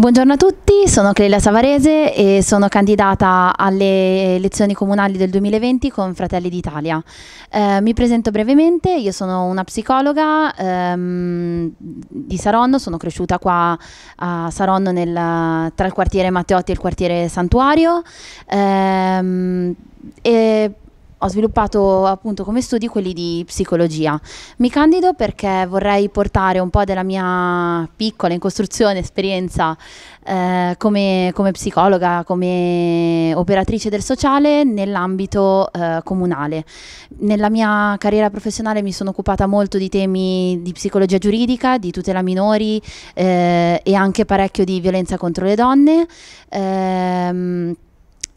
Buongiorno a tutti, sono Clelia Savarese e sono candidata alle elezioni comunali del 2020 con Fratelli d'Italia. Eh, mi presento brevemente, io sono una psicologa ehm, di Saronno, sono cresciuta qua a Saronno nel, tra il quartiere Matteotti e il quartiere Santuario. Ehm, e ho sviluppato appunto come studi quelli di psicologia. Mi candido perché vorrei portare un po' della mia piccola in costruzione esperienza eh, come, come, psicologa, come operatrice del sociale nell'ambito eh, comunale. Nella mia carriera professionale mi sono occupata molto di temi di psicologia giuridica, di tutela minori eh, e anche parecchio di violenza contro le donne. Ehm,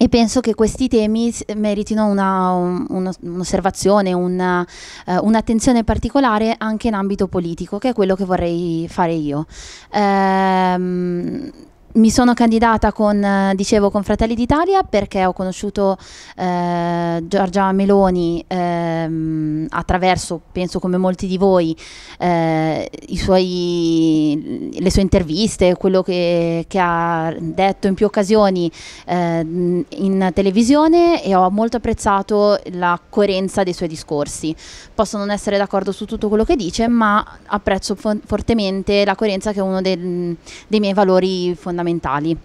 e penso che questi temi meritino una, un, un'osservazione, una, eh, un'attenzione particolare anche in ambito politico, che è quello che vorrei fare io. Ehm, mi sono candidata con, eh, dicevo, con Fratelli d'Italia perché ho conosciuto eh, Giorgia Meloni eh, attraverso, penso come molti di voi, eh, suoi, le sue interviste, quello che, che, ha detto in più occasioni eh, in televisione e ho molto apprezzato la coerenza dei suoi discorsi. Posso non essere d'accordo su tutto quello che dice, ma apprezzo fortemente la coerenza che è uno del, dei miei valori fondamentali fondamentali.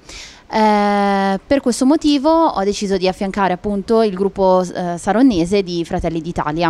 Eh, per questo motivo ho deciso di affiancare appunto il gruppo eh, saronnese di Fratelli d'Italia.